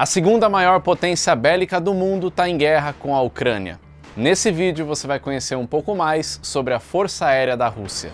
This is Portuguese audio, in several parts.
A segunda maior potência bélica do mundo está em guerra com a Ucrânia. Nesse vídeo você vai conhecer um pouco mais sobre a Força Aérea da Rússia.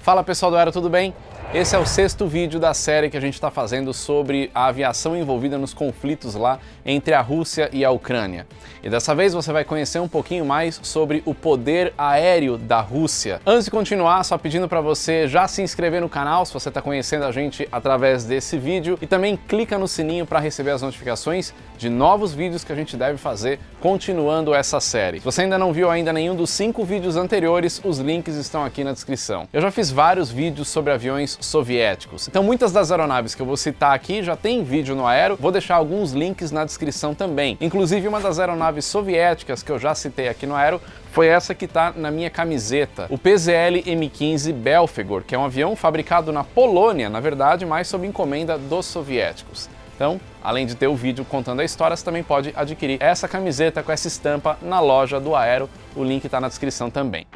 Fala pessoal do Aero, tudo bem? Esse é o sexto vídeo da série que a gente está fazendo sobre a aviação envolvida nos conflitos lá entre a Rússia e a Ucrânia. E dessa vez você vai conhecer um pouquinho mais sobre o poder aéreo da Rússia. Antes de continuar, só pedindo para você já se inscrever no canal se você está conhecendo a gente através desse vídeo e também clica no sininho para receber as notificações de novos vídeos que a gente deve fazer continuando essa série. Se você ainda não viu ainda nenhum dos cinco vídeos anteriores, os links estão aqui na descrição. Eu já fiz vários vídeos sobre aviões soviéticos. Então muitas das aeronaves que eu vou citar aqui já tem vídeo no Aero, vou deixar alguns links na descrição também. Inclusive uma das aeronaves soviéticas que eu já citei aqui no Aero foi essa que está na minha camiseta, o PZL M15 Belfegor, que é um avião fabricado na Polônia, na verdade, mas sob encomenda dos soviéticos. Então, além de ter o vídeo contando a história, você também pode adquirir essa camiseta com essa estampa na loja do Aero. O link está na descrição também.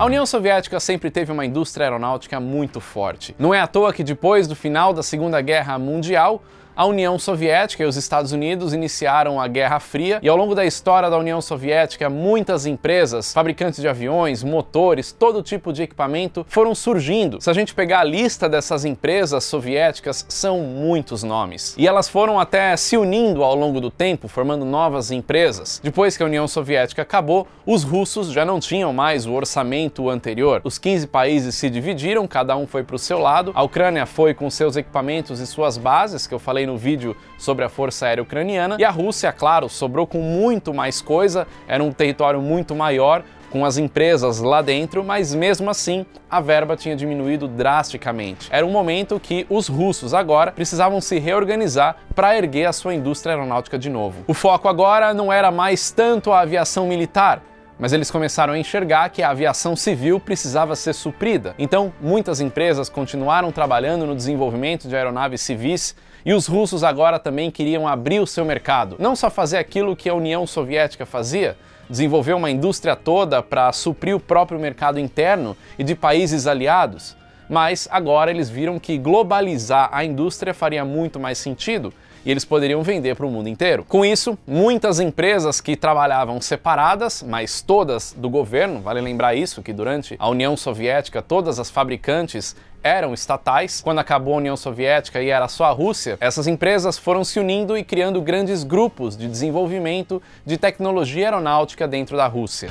A União Soviética sempre teve uma indústria aeronáutica muito forte. Não é à toa que depois do final da Segunda Guerra Mundial, a União Soviética e os Estados Unidos iniciaram a Guerra Fria e ao longo da história da União Soviética, muitas empresas, fabricantes de aviões, motores, todo tipo de equipamento foram surgindo. Se a gente pegar a lista dessas empresas soviéticas, são muitos nomes. E elas foram até se unindo ao longo do tempo, formando novas empresas. Depois que a União Soviética acabou, os russos já não tinham mais o orçamento anterior. Os 15 países se dividiram, cada um foi para o seu lado. A Ucrânia foi com seus equipamentos e suas bases, que eu falei falei no vídeo sobre a Força Aérea Ucraniana. E a Rússia, claro, sobrou com muito mais coisa, era um território muito maior, com as empresas lá dentro, mas mesmo assim a verba tinha diminuído drasticamente. Era um momento que os russos agora precisavam se reorganizar para erguer a sua indústria aeronáutica de novo. O foco agora não era mais tanto a aviação militar, mas eles começaram a enxergar que a aviação civil precisava ser suprida. Então, muitas empresas continuaram trabalhando no desenvolvimento de aeronaves civis e os russos agora também queriam abrir o seu mercado, não só fazer aquilo que a União Soviética fazia, desenvolver uma indústria toda para suprir o próprio mercado interno e de países aliados, mas agora eles viram que globalizar a indústria faria muito mais sentido e eles poderiam vender para o mundo inteiro. Com isso, muitas empresas que trabalhavam separadas, mas todas do governo, vale lembrar isso, que durante a União Soviética todas as fabricantes eram estatais. Quando acabou a União Soviética e era só a Rússia, essas empresas foram se unindo e criando grandes grupos de desenvolvimento de tecnologia aeronáutica dentro da Rússia.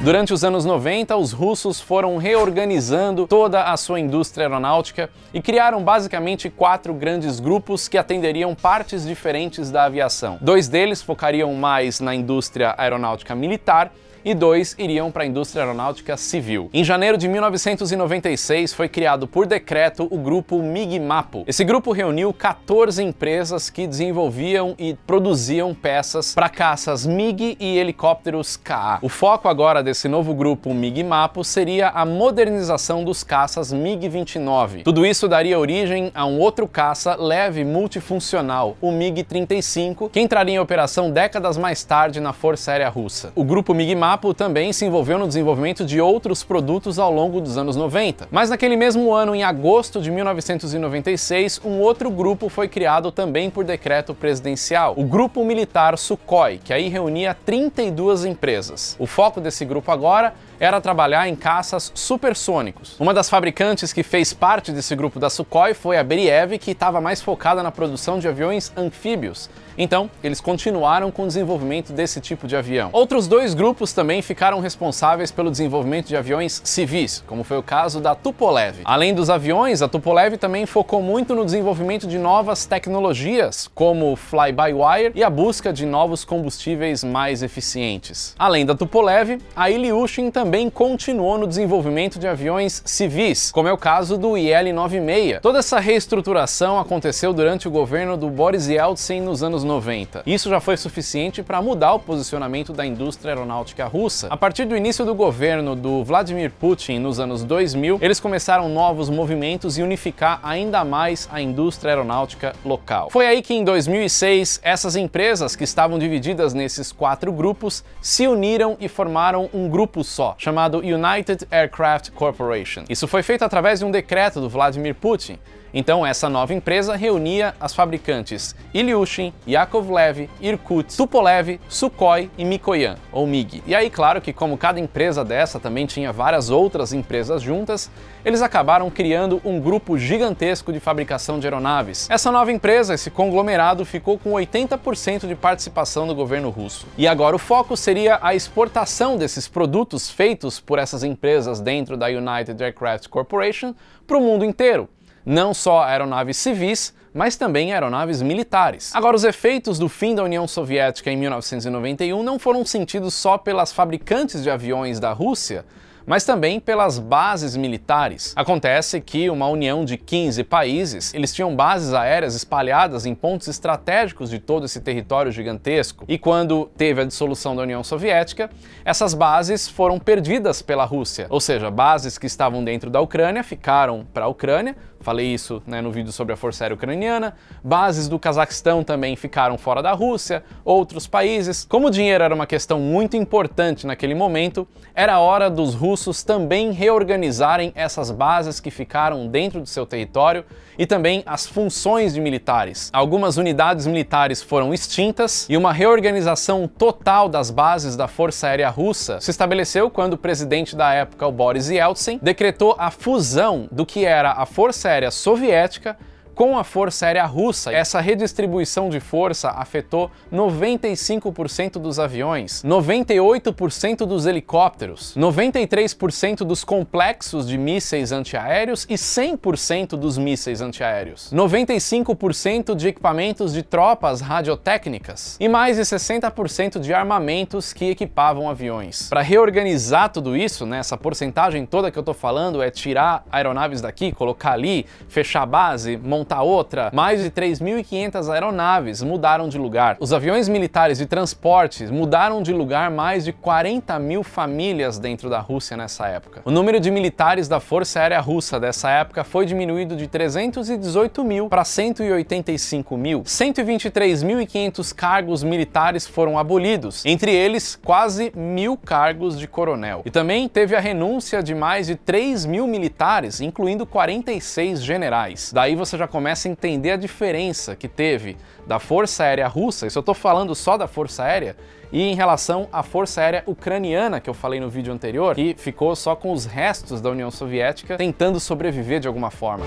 Durante os anos 90, os russos foram reorganizando toda a sua indústria aeronáutica e criaram basicamente quatro grandes grupos que atenderiam partes diferentes da aviação. Dois deles focariam mais na indústria aeronáutica militar e dois iriam para a indústria aeronáutica civil. Em janeiro de 1996 foi criado por decreto o grupo Migmapo. Esse grupo reuniu 14 empresas que desenvolviam e produziam peças para caças MiG e helicópteros KA. O foco agora desse novo grupo Migmapo seria a modernização dos caças MiG-29. Tudo isso daria origem a um outro caça leve multifuncional, o MiG-35, que entraria em operação décadas mais tarde na Força Aérea Russa. O grupo Migmapo Mapo também se envolveu no desenvolvimento de outros produtos ao longo dos anos 90. Mas naquele mesmo ano, em agosto de 1996, um outro grupo foi criado também por decreto presidencial, o Grupo Militar Sukhoi, que aí reunia 32 empresas. O foco desse grupo agora era trabalhar em caças supersônicos. Uma das fabricantes que fez parte desse grupo da Sukhoi foi a Beriev, que estava mais focada na produção de aviões anfíbios. Então, eles continuaram com o desenvolvimento desse tipo de avião. Outros dois grupos também ficaram responsáveis pelo desenvolvimento de aviões civis, como foi o caso da Tupolev. Além dos aviões, a Tupolev também focou muito no desenvolvimento de novas tecnologias, como fly-by-wire e a busca de novos combustíveis mais eficientes. Além da Tupolev, a Ilyushin também continuou no desenvolvimento de aviões civis, como é o caso do IL-96. Toda essa reestruturação aconteceu durante o governo do Boris Yeltsin nos anos 90. Isso já foi suficiente para mudar o posicionamento da indústria aeronáutica russa, a partir do início do governo do Vladimir Putin nos anos 2000, eles começaram novos movimentos e unificar ainda mais a indústria aeronáutica local. Foi aí que em 2006 essas empresas que estavam divididas nesses quatro grupos se uniram e formaram um grupo só, chamado United Aircraft Corporation. Isso foi feito através de um decreto do Vladimir Putin, então, essa nova empresa reunia as fabricantes Ilyushin, Yakovlev, Irkut, Tupolev, Sukhoi e Mikoyan, ou MiG. E aí, claro que como cada empresa dessa também tinha várias outras empresas juntas, eles acabaram criando um grupo gigantesco de fabricação de aeronaves. Essa nova empresa, esse conglomerado, ficou com 80% de participação do governo russo. E agora o foco seria a exportação desses produtos feitos por essas empresas dentro da United Aircraft Corporation para o mundo inteiro não só aeronaves civis, mas também aeronaves militares. Agora, os efeitos do fim da União Soviética em 1991 não foram sentidos só pelas fabricantes de aviões da Rússia, mas também pelas bases militares. Acontece que uma união de 15 países, eles tinham bases aéreas espalhadas em pontos estratégicos de todo esse território gigantesco. E quando teve a dissolução da União Soviética, essas bases foram perdidas pela Rússia. Ou seja, bases que estavam dentro da Ucrânia ficaram para a Ucrânia, Falei isso né, no vídeo sobre a Força Aérea Ucraniana. Bases do Cazaquistão também ficaram fora da Rússia, outros países. Como o dinheiro era uma questão muito importante naquele momento, era hora dos russos também reorganizarem essas bases que ficaram dentro do seu território e também as funções de militares. Algumas unidades militares foram extintas e uma reorganização total das bases da Força Aérea Russa se estabeleceu quando o presidente da época, o Boris Yeltsin, decretou a fusão do que era a Força Aérea aérea soviética com a Força Aérea Russa. Essa redistribuição de força afetou 95% dos aviões, 98% dos helicópteros, 93% dos complexos de mísseis antiaéreos e 100% dos mísseis antiaéreos, 95% de equipamentos de tropas radiotécnicas e mais de 60% de armamentos que equipavam aviões. Para reorganizar tudo isso, né, essa porcentagem toda que eu tô falando é tirar aeronaves daqui, colocar ali, fechar a base, montar conta a outra, mais de 3.500 aeronaves mudaram de lugar. Os aviões militares de transporte mudaram de lugar mais de 40 mil famílias dentro da Rússia nessa época. O número de militares da Força Aérea Russa dessa época foi diminuído de 318 mil para 185 mil. 123.500 cargos militares foram abolidos, entre eles quase mil cargos de coronel. E também teve a renúncia de mais de 3 mil militares, incluindo 46 generais. Daí você já começa a entender a diferença que teve da Força Aérea Russa, isso eu estou falando só da Força Aérea, e em relação à Força Aérea Ucraniana, que eu falei no vídeo anterior, que ficou só com os restos da União Soviética tentando sobreviver de alguma forma.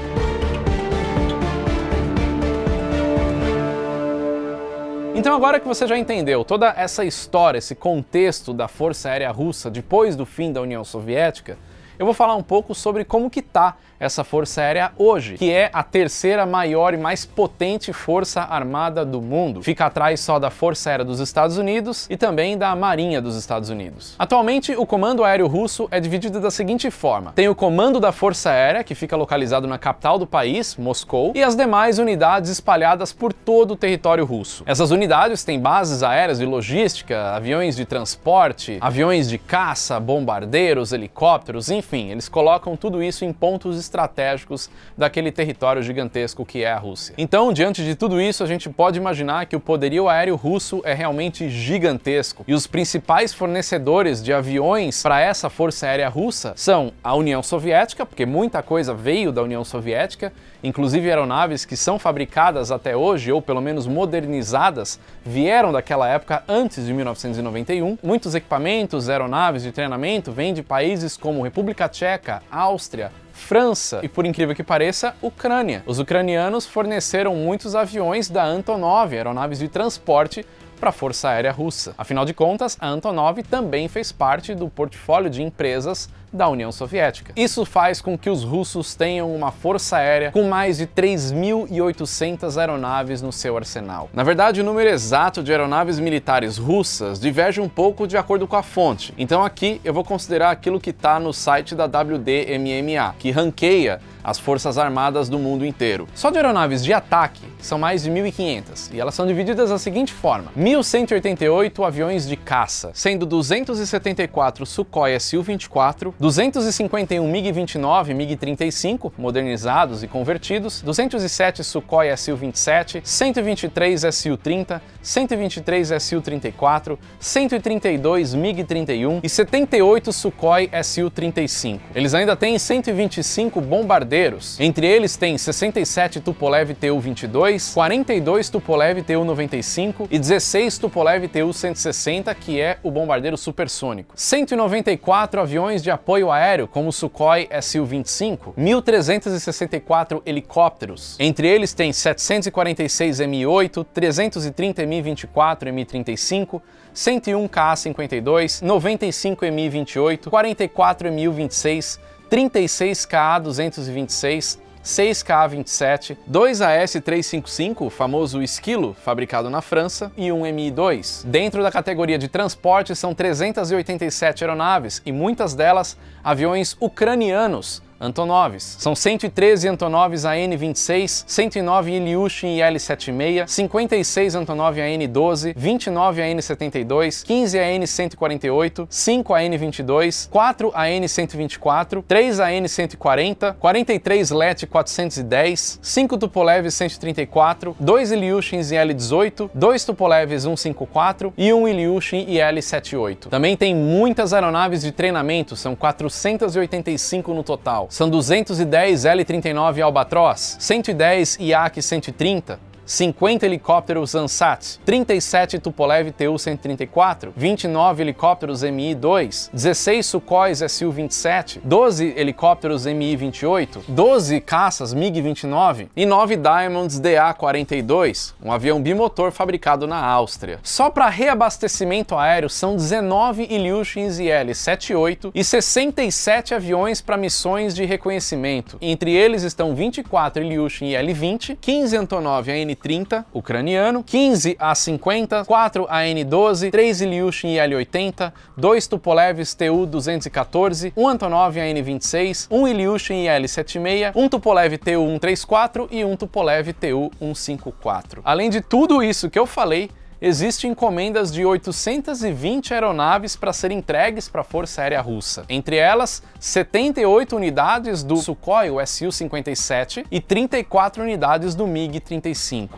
Então, agora que você já entendeu toda essa história, esse contexto da Força Aérea Russa depois do fim da União Soviética, eu vou falar um pouco sobre como que tá essa Força Aérea hoje, que é a terceira maior e mais potente força armada do mundo. Fica atrás só da Força Aérea dos Estados Unidos e também da Marinha dos Estados Unidos. Atualmente, o Comando Aéreo Russo é dividido da seguinte forma: tem o Comando da Força Aérea, que fica localizado na capital do país, Moscou, e as demais unidades espalhadas por todo o território russo. Essas unidades têm bases aéreas de logística, aviões de transporte, aviões de caça, bombardeiros, helicópteros, enfim enfim, eles colocam tudo isso em pontos estratégicos daquele território gigantesco que é a Rússia. Então, diante de tudo isso, a gente pode imaginar que o poderio aéreo russo é realmente gigantesco e os principais fornecedores de aviões para essa força aérea russa são a União Soviética, porque muita coisa veio da União Soviética, Inclusive, aeronaves que são fabricadas até hoje, ou pelo menos modernizadas, vieram daquela época antes de 1991. Muitos equipamentos, aeronaves de treinamento vêm de países como República Tcheca, Áustria, França e, por incrível que pareça, Ucrânia. Os ucranianos forneceram muitos aviões da Antonov, aeronaves de transporte, para a Força Aérea Russa. Afinal de contas, a Antonov também fez parte do portfólio de empresas da União Soviética. Isso faz com que os russos tenham uma força aérea com mais de 3.800 aeronaves no seu arsenal. Na verdade, o número exato de aeronaves militares russas diverge um pouco de acordo com a fonte, então aqui eu vou considerar aquilo que está no site da WDMMA, que ranqueia as forças armadas do mundo inteiro. Só de aeronaves de ataque são mais de 1.500 e elas são divididas da seguinte forma: 1.188 aviões de caça, sendo 274 Sukhoi Su-24, 251 MiG-29 e MiG-35, modernizados e convertidos, 207 Sukhoi Su-27, 123 Su-30, 123 Su-34, 132 MiG-31 e 78 Sukhoi Su-35. Eles ainda têm 125 bombardeiros, entre eles tem 67 Tupolev Tu-22, 42 Tupolev Tu-95 e 16 Tupolev Tu-160, que é o bombardeiro supersônico. 194 aviões de apoio apoio aéreo, como o Sukhoi Su-25, 1.364 helicópteros. Entre eles tem 746 mi 8 330 Mi-24 Mi-35, 101 Ka-52, 95 Mi-28, 44 Mi-26, 36 Ka-226, 6K27, 2 AS355, o famoso esquilo, fabricado na França, e um Mi-2. Dentro da categoria de transporte são 387 aeronaves e muitas delas aviões ucranianos, Antonovs. São 113 Antonovs AN-26, 109 Ilyushin IL-76, 56 Antonov AN-12, 29 AN-72, 15 AN-148, 5 AN-22, 4 AN-124, 3 AN-140, 43 LET-410, 5 Tupolev 134, 2 Ilyushin IL-18, 2 Tupolevs 154 e 1 Ilyushin IL-78. Também tem muitas aeronaves de treinamento, são 485 no total. São 210 L39 Albatross, 110 IAC-130, 50 helicópteros Ansat, 37 Tupolev Tu-134, 29 helicópteros Mi-2, 16 Sukhois Su-27, 12 helicópteros Mi-28, 12 caças MiG-29 e 9 Diamonds DA-42, um avião bimotor fabricado na Áustria. Só para reabastecimento aéreo são 19 Ilyushins IL-78 e 67 aviões para missões de reconhecimento. Entre eles estão 24 Ilyushin IL-20, 15 Antonov AN L-30, ucraniano, 15 A-50, 4 AN-12, 3 Ilyushin IL-80, 2 Tupolevs Tu-214, 1 Antonov AN-26, 1 Ilyushin IL-76, 1 Tupolev Tu-134 e 1 Tupolev Tu-154. Além de tudo isso que eu falei, existem encomendas de 820 aeronaves para serem entregues para a Força Aérea Russa. Entre elas, 78 unidades do Sukhoi Su-57 e 34 unidades do MiG-35.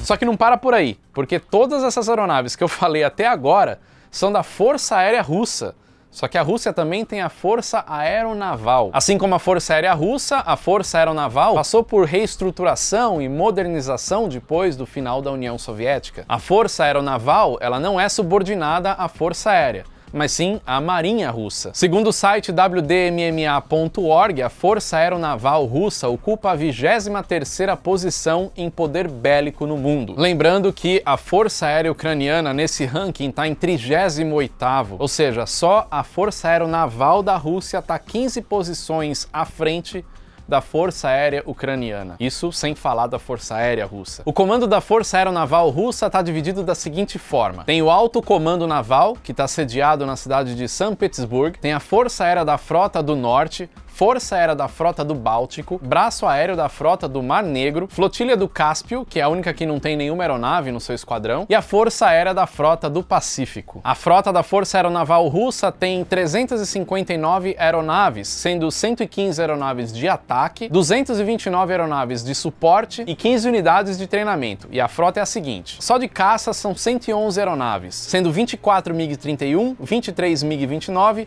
Só que não para por aí, porque todas essas aeronaves que eu falei até agora são da Força Aérea Russa, só que a Rússia também tem a Força Aeronaval. Assim como a Força Aérea Russa, a Força Aeronaval passou por reestruturação e modernização depois do final da União Soviética. A Força Aeronaval, ela não é subordinada à Força Aérea mas sim a Marinha Russa. Segundo o site wdmma.org, a Força Aeronaval Russa ocupa a 23ª posição em poder bélico no mundo. Lembrando que a Força Aérea Ucraniana nesse ranking está em 38º, ou seja, só a Força Aeronaval da Rússia está 15 posições à frente da Força Aérea Ucraniana. Isso sem falar da Força Aérea Russa. O comando da Força Aeronaval Russa está dividido da seguinte forma: tem o Alto Comando Naval, que está sediado na cidade de São Petersburgo, tem a Força Aérea da Frota do Norte, Força Aérea da Frota do Báltico, Braço Aéreo da Frota do Mar Negro, Flotilha do Cáspio, que é a única que não tem nenhuma aeronave no seu esquadrão, e a Força Aérea da Frota do Pacífico. A frota da Força Aeronaval Russa tem 359 aeronaves, sendo 115 aeronaves de ataque, 229 aeronaves de suporte e 15 unidades de treinamento. E a frota é a seguinte: só de caça são 111 aeronaves, sendo 24 MiG-31, 23 MiG-29,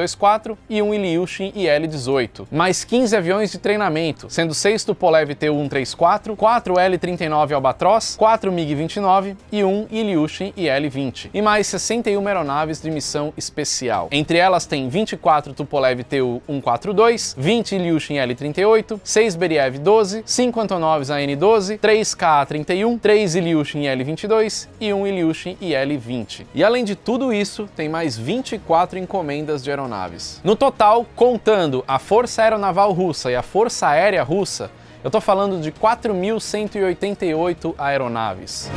e um Ilyushin IL-18, mais 15 aviões de treinamento, sendo 6 Tupolev T-134, 4 L-39 Albatross, 4 MiG-29 e um Ilyushin IL-20, e mais 61 aeronaves de missão especial. Entre elas tem 24 Tupolev Tu-142, 20 Ilyushin L-38, 6 Beriev 12, 5 Antonovs AN-12, 3 Ka-31, 3 Ilyushin IL-22 e um Ilyushin IL-20. E além de tudo isso, tem mais 24 encomendas de aeronaves aeronaves. No total, contando a Força Aeronaval Russa e a Força Aérea Russa, eu estou falando de 4.188 aeronaves.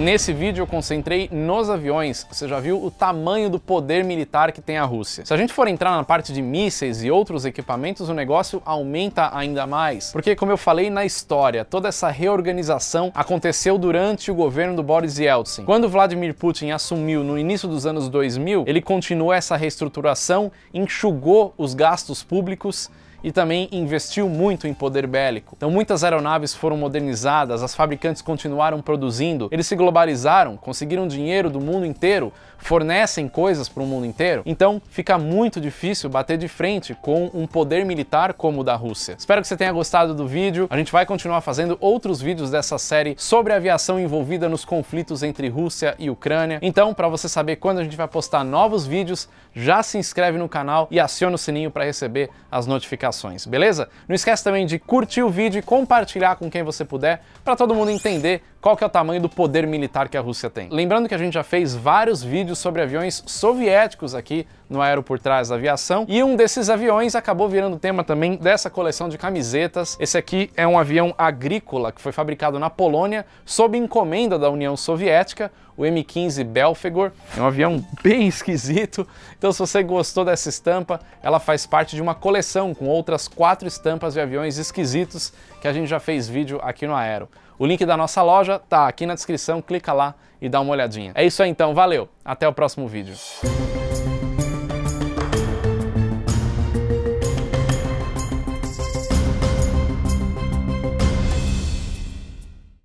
Nesse vídeo eu concentrei nos aviões, você já viu o tamanho do poder militar que tem a Rússia. Se a gente for entrar na parte de mísseis e outros equipamentos, o negócio aumenta ainda mais, porque como eu falei na história, toda essa reorganização aconteceu durante o governo do Boris Yeltsin. Quando Vladimir Putin assumiu no início dos anos 2000, ele continuou essa reestruturação, enxugou os gastos públicos e também investiu muito em poder bélico. Então muitas aeronaves foram modernizadas, as fabricantes continuaram produzindo, eles se globalizaram, conseguiram dinheiro do mundo inteiro fornecem coisas para o mundo inteiro, então fica muito difícil bater de frente com um poder militar como o da Rússia. Espero que você tenha gostado do vídeo. A gente vai continuar fazendo outros vídeos dessa série sobre aviação envolvida nos conflitos entre Rússia e Ucrânia. Então, para você saber quando a gente vai postar novos vídeos, já se inscreve no canal e aciona o sininho para receber as notificações, beleza? Não esquece também de curtir o vídeo e compartilhar com quem você puder para todo mundo entender qual que é o tamanho do poder militar que a Rússia tem. Lembrando que a gente já fez vários vídeos vídeos sobre aviões soviéticos aqui no Aero por Trás da Aviação, e um desses aviões acabou virando tema também dessa coleção de camisetas. Esse aqui é um avião agrícola que foi fabricado na Polônia sob encomenda da União Soviética, o M15 Belfegor, é um avião bem esquisito. Então se você gostou dessa estampa, ela faz parte de uma coleção com outras quatro estampas de aviões esquisitos que a gente já fez vídeo aqui no Aero. O link da nossa loja tá aqui na descrição, clica lá e dá uma olhadinha. É isso aí então, valeu, até o próximo vídeo.